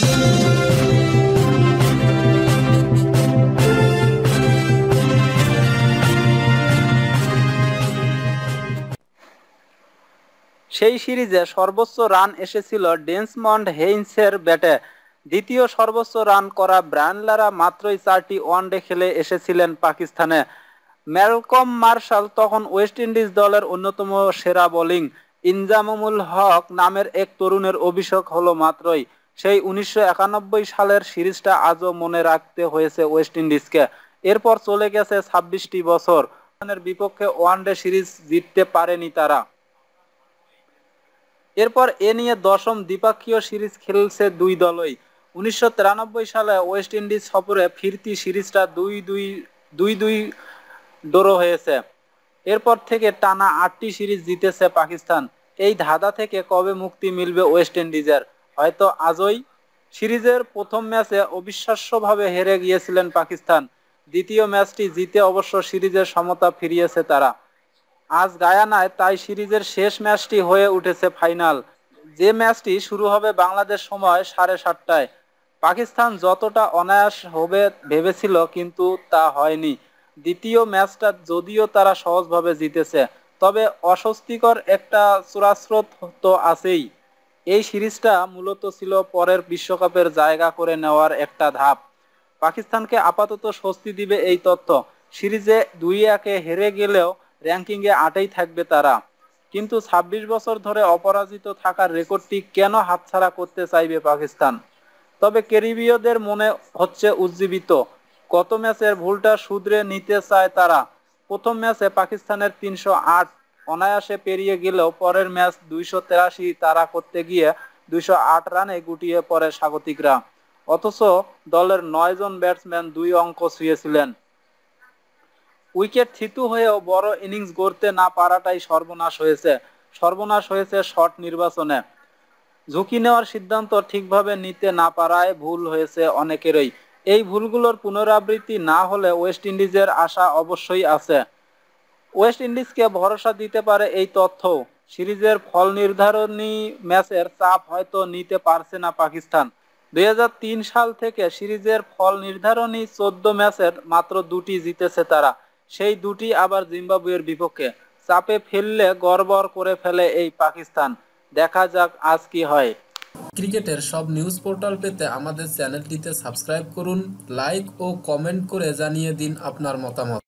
সেই সিরিজে সর্বোচ্চ রান এসেছিল ডেন্সমন্ড হেইন্সের ব্যাটে দ্বিতীয় সর্বোচ্চ রান করা ব্রায়ানলারা মাত্রই চারটি ওয়ানডে খেলে এসেছিলেন পাকিস্তানে ম্যালকম মার্শাল তখন ওয়েস্ট ইন্ডিজ দলের অন্যতম সেরা বোলিং ইনজামুল হক নামের এক তরুণের অভিষেক হলো মাত্রই সেই উনিশশো সালের সিরিজটা আজও মনে রাখতে হয়েছে ওয়েস্ট ইন্ডিজকে এরপর চলে গেছে ছাব্বিশটি বছর বিপক্ষে ওয়ানডে সিরিজ জিততে পারেনি তারা এরপর এ নিয়ে দশম দ্বিপাক্ষীয় সিরিজ খেলছে দুই দলই উনিশশো সালে ওয়েস্ট ইন্ডিজ সফরে ফিরতি সিরিজটা দুই দুই দুই দুই ডোরো হয়েছে এরপর থেকে টানা আটটি সিরিজ জিতেছে পাকিস্তান এই ধাঁধা থেকে কবে মুক্তি মিলবে ওয়েস্ট ইন্ডিজের হয়তো আজই সিরিজের প্রথম ম্যাচে অবিশ্বাস্যভাবে হেরে গিয়েছিলেন পাকিস্তান দ্বিতীয় ম্যাচটি জিতে অবশ্য সিরিজের সমতা ফিরিয়েছে তারা আজ গায়ানায় তাই সিরিজের শেষ ম্যাচটি হয়ে উঠেছে ফাইনাল যে ম্যাচটি শুরু হবে বাংলাদেশ সময় সাড়ে সাতটায় পাকিস্তান যতটা অনায়াস হবে ভেবেছিল কিন্তু তা হয়নি দ্বিতীয় ম্যাচটা যদিও তারা সহজভাবে জিতেছে তবে অস্বস্তিকর একটা চূড়াস্রোত তো আছেই এই সিরিজটা মূলত ছিল পরের বিশ্বকাপের জায়গা করে নেওয়ার একটা ধাপ পাকিস্তানকে আপাতত স্বস্তি দিবে এই তথ্য সিরিজে দুই একে হেরে গেলেও র্যাঙ্কিংয়ে আটেই থাকবে তারা কিন্তু ২৬ বছর ধরে অপরাজিত থাকার রেকর্ডটি কেন হাতছাড়া করতে চাইবে পাকিস্তান তবে ক্যারিবীয়দের মনে হচ্ছে উজ্জীবিত গত ম্যাচের ভুলটা শুধরে নিতে চায় তারা প্রথম ম্যাচে পাকিস্তানের তিনশো আট অনায়াসে পেরিয়ে গেলেও পরের ম্যাচ দুইশো তেরাশি তারা করতে গিয়ে দুইশো আট রানে গুটিয়ে পড়ে স্বাগতিকরা অথচ দলের নয় জন ব্যাটসম্যান দুই অঙ্ক ছুঁয়েছিলেন উইকেট থিতু হয়েও বড় ইনিংস গড়তে না পারাটাই সর্বনাশ হয়েছে সর্বনাশ হয়েছে শট নির্বাচনে ঝুঁকি নেওয়ার সিদ্ধান্ত ঠিকভাবে নিতে না পারায় ভুল হয়েছে অনেকেরই এই ভুলগুলোর পুনরাবৃত্তি না হলে ওয়েস্ট ইন্ডিজের আশা অবশ্যই আছে ওয়েস্ট ইন্ডিজকে ভরসা দিতে পারে এই তথ্য সিরিজের ফল নির্ধারণী ম্যাচের চাপ হয়তো নিতে পারছে না পাকিস্তান দুই সাল থেকে সিরিজের ফল নির্ধারণী চোদ্দ ম্যাচের মাত্র দুটি জিতেছে তারা সেই দুটি আবার জিম্বাবুয়ের বিপক্ষে চাপে ফেললে গড়বড় করে ফেলে এই পাকিস্তান দেখা যাক আজ কি হয় ক্রিকেটের সব নিউজ পোর্টাল পেতে আমাদের চ্যানেলটিতে সাবস্ক্রাইব করুন লাইক ও কমেন্ট করে জানিয়ে দিন আপনার মতামত